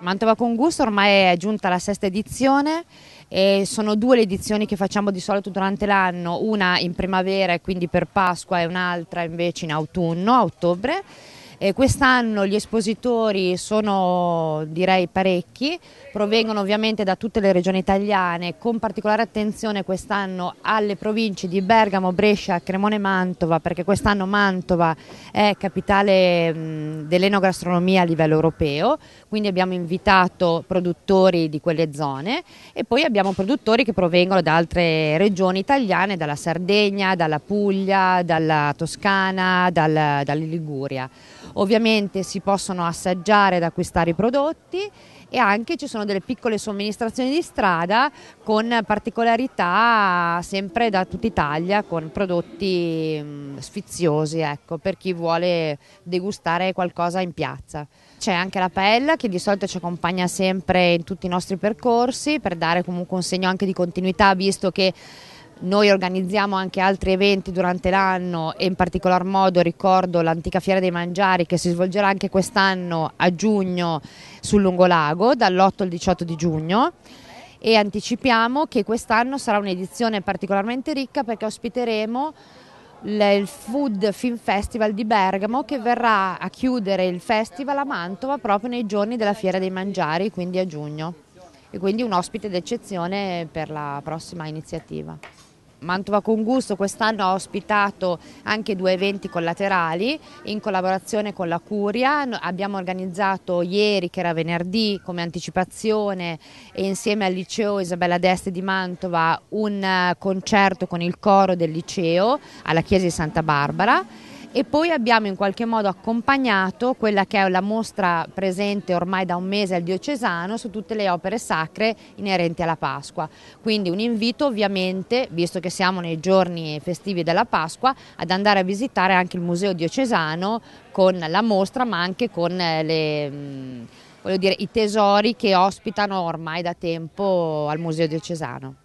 Mantova con gusto ormai è giunta la sesta edizione e sono due le edizioni che facciamo di solito durante l'anno, una in primavera e quindi per Pasqua e un'altra invece in autunno, a ottobre. Eh, Quest'anno gli espositori sono direi parecchi, provengono ovviamente da tutte le regioni italiane, con particolare attenzione quest'anno alle province di Bergamo, Brescia, Cremone e Mantova, perché quest'anno Mantova è capitale dell'enogastronomia a livello europeo, quindi abbiamo invitato produttori di quelle zone e poi abbiamo produttori che provengono da altre regioni italiane, dalla Sardegna, dalla Puglia, dalla Toscana, dal, dalla Liguria. Ovviamente si possono assaggiare ed acquistare i prodotti e anche ci sono delle piccole somministrazioni di strada con particolarità sempre da tutta Italia con prodotti mm, sfiziosi ecco, per chi vuole degustare qualcosa in piazza. C'è anche la paella che di solito ci accompagna sempre in tutti i nostri percorsi per dare comunque un segno anche di continuità visto che noi organizziamo anche altri eventi durante l'anno e in particolar modo ricordo l'antica fiera dei mangiari che si svolgerà anche quest'anno a giugno sul Lungolago dall'8 al 18 di giugno e anticipiamo che quest'anno sarà un'edizione particolarmente ricca perché ospiteremo il Food Film Festival di Bergamo che verrà a chiudere il festival a Mantova proprio nei giorni della Fiera dei Mangiari, quindi a giugno. E quindi un ospite d'eccezione per la prossima iniziativa. Mantova con Gusto quest'anno ha ospitato anche due eventi collaterali in collaborazione con la Curia, abbiamo organizzato ieri che era venerdì come anticipazione e insieme al liceo Isabella d'Este di Mantova un eh, concerto con il coro del liceo alla chiesa di Santa Barbara e poi abbiamo in qualche modo accompagnato quella che è la mostra presente ormai da un mese al Diocesano su tutte le opere sacre inerenti alla Pasqua. Quindi un invito ovviamente, visto che siamo nei giorni festivi della Pasqua, ad andare a visitare anche il Museo Diocesano con la mostra ma anche con eh, le, mm, dire, i tesori che ospitano ormai da tempo al Museo Diocesano.